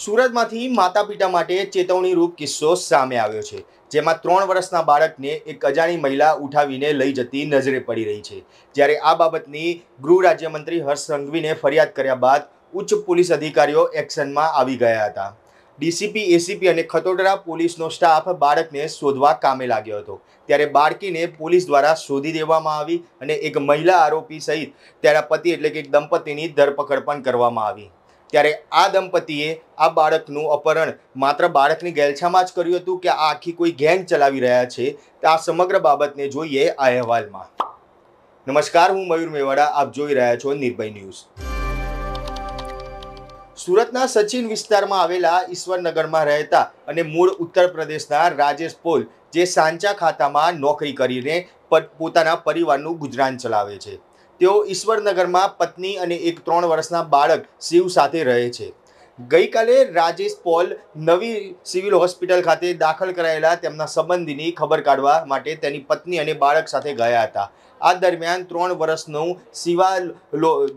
સુરતમાંથી માતા પિતા માટે ચેતવણીરૂપ કિસ્સો સામે આવ્યો છે જેમાં ત્રણ વર્ષના બાળકને એક અજાણી મહિલા ઉઠાવીને લઈ જતી નજરે પડી રહી છે જ્યારે આ બાબતની ગૃહ રાજ્યમંત્રી હર્ષ સંઘવીને ફરિયાદ કર્યા બાદ ઉચ્ચ પોલીસ અધિકારીઓ એક્શનમાં આવી ગયા હતા ડીસીપી એસીપી અને ખતોડરા પોલીસનો સ્ટાફ બાળકને શોધવા કામે લાગ્યો હતો ત્યારે બાળકીને પોલીસ દ્વારા શોધી દેવામાં આવી અને એક મહિલા આરોપી સહિત તેના પતિ એટલે કે એક દંપતીની ધરપકડ પણ કરવામાં આવી ત્યારે આ દંપતીએ આ બાળકનું અપહરણ માત્ર બાળકની ગેલછામાં જ કર્યું હતું કે આ આખી કોઈ ગેંગ ચલાવી રહ્યા છે તો આ સમગ્ર બાબતને જોઈએ આ અહેવાલમાં નમસ્કાર હું મયુર મેવાડા આપ જોઈ રહ્યા છો નિર્ભય ન્યૂઝ સુરતના સચિન વિસ્તારમાં આવેલા ઈશ્વરનગરમાં રહેતા અને મૂળ ઉત્તર પ્રદેશના રાજેશ પોલ જે સાંચા ખાતામાં નોકરી કરીને પોતાના પરિવારનું ગુજરાન ચલાવે છે તેઓ ઈશ્વરનગરમાં પત્ની અને એક ત્રણ વર્ષના બાળક શિવ સાથે રહે છે ગઈકાલે રાજેશ પોલ નવી સિવિલ હોસ્પિટલ ખાતે દાખલ કરાયેલા તેમના સંબંધીની ખબર કાઢવા માટે તેની પત્ની અને બાળક સાથે ગયા હતા આ દરમિયાન ત્રણ વર્ષનું શિવા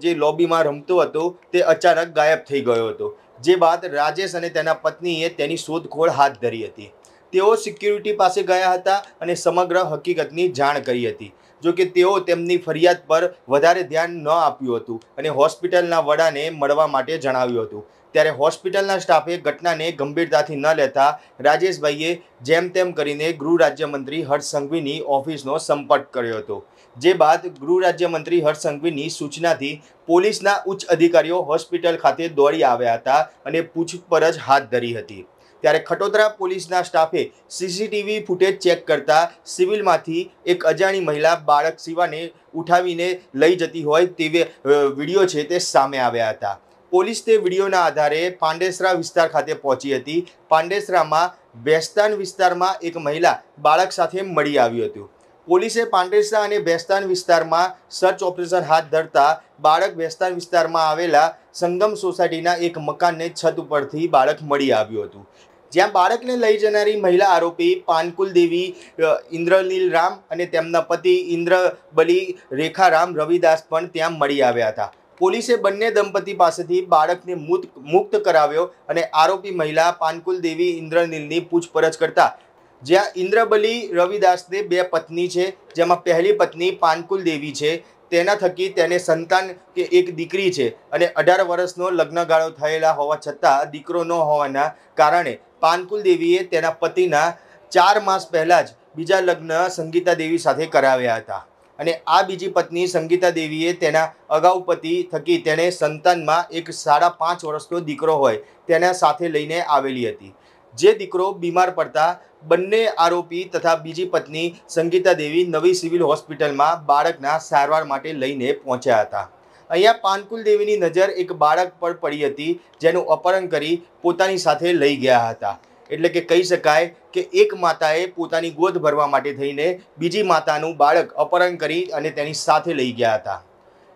જે લોબીમાં રમતો હતો તે અચાનક ગાયબ થઈ ગયો હતો જે બાદ રાજેશ અને તેના પત્નીએ તેની શોધખોળ હાથ ધરી હતી તેઓ સિક્યુરિટી પાસે ગયા હતા અને સમગ્ર હકીકતની જાણ કરી હતી જો કે તેઓ તેમની ફરિયાદ પર વધારે ધ્યાન ન આપ્યું હતું અને હોસ્પિટલના વડાને મળવા માટે જણાવ્યું હતું ત્યારે હોસ્પિટલના સ્ટાફે ઘટનાને ગંભીરતાથી ન લેતા રાજેશભાઈએ જેમ તેમ કરીને ગૃહ રાજ્યમંત્રી હર્ષ સંઘવીની ઓફિસનો સંપર્ક કર્યો હતો જે બાદ ગૃહ રાજ્યમંત્રી હર્ષ સંઘવીની સૂચનાથી પોલીસના ઉચ્ચ અધિકારીઓ હોસ્પિટલ ખાતે દોડી આવ્યા હતા અને પૂછપરછ હાથ ધરી હતી ત્યારે ખટોદરા પોલીસના સ્ટાફે સીસીટીવી ફૂટેજ ચેક કરતા સિવિલમાંથી એક અજાણી મહિલા બાળક સિવાને ઉઠાવીને લઈ જતી હોય તેવી વિડીયો છે તે સામે આવ્યા હતા પોલીસ તે વિડીયોના આધારે પાંડેસરા વિસ્તાર ખાતે પહોંચી હતી પાંડેસરામાં બેસ્તાન વિસ્તારમાં એક મહિલા બાળક સાથે મળી આવ્યું હતું પોલીસે પાંડેસરા અને બેસ્તાન વિસ્તારમાં સર્ચ ઓપરેશન હાથ ધરતા બાળક બેસ્તાન વિસ્તારમાં આવેલા સંગમ સોસાયટીના એક મકાનને છત ઉપરથી બાળક મળી આવ્યું હતું જ્યાં બાળકને લઈ જનારી મહિલા આરોપી પાનકુલ દેવી ઇન્દ્રનીલ રામ અને તેમના પતિ ઇન્દ્રબલી રેખા રામ રવિદાસ પણ ત્યાં મળી આવ્યા હતા પોલીસે બંને દંપતી પાસેથી બાળકને મુક્ત કરાવ્યો અને આરોપી મહિલા પાનકુલ દેવી ઇન્દ્રનીલની પૂછપરછ કરતા જ્યાં ઇન્દ્રબલી રવિદાસને બે પત્ની છે જેમાં પહેલી પત્ની પાનકુલ દેવી છે તેના થકી તેને સંતાન કે એક દીકરી છે અને અઢાર વર્ષનો લગ્નગાળો થયેલા હોવા છતાં દીકરો ન હોવાના કારણે પાનકુલ દેવીએ તેના પતિના ચાર માસ પહેલાં જ બીજા લગ્ન સંગીતા દેવી સાથે કરાવ્યા હતા અને આ બીજી પત્ની સંગીતા દેવીએ તેના અગાઉ પતિ થકી તેણે સંતાનમાં એક સાડા પાંચ વર્ષનો દીકરો હોય તેના સાથે લઈને આવેલી હતી જે દીકરો બીમાર પડતા બંને આરોપી તથા બીજી પત્ની સંગીતા દેવી નવી સિવિલ હોસ્પિટલમાં બાળકના સારવાર માટે લઈને પહોંચ્યા હતા અહીંયા પાનકુલ દેવીની નજર એક બાળક પર પડી હતી જેનું અપહરણ કરી પોતાની સાથે લઈ ગયા હતા એટલે કે કહી શકાય કે એક માતાએ પોતાની ગોદ ભરવા માટે થઈને બીજી માતાનું બાળક અપહરણ કરી અને તેની સાથે લઈ ગયા હતા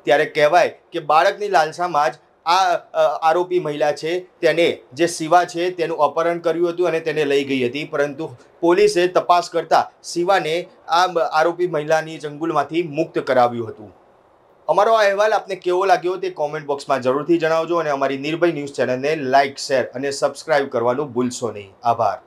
ત્યારે કહેવાય કે બાળકની લાલસામાં જ આ આરોપી મહિલા છે તેને જે શિવા છે તેનું અપહરણ કર્યું હતું અને તેને લઈ ગઈ હતી પરંતુ પોલીસે તપાસ કરતાં શિવાને આ આરોપી મહિલાની જંગલમાંથી મુક્ત કરાવ્યું હતું અમારો આ અહેવાલ આપને કેવો લાગ્યો તે કોમેન્ટ બોક્સમાં જરૂરથી જણાવજો અને અમારી નિર્ભય ન્યૂઝ ચેનલને લાઇક શેર અને સબસ્ક્રાઇબ કરવાનું ભૂલશો નહીં આભાર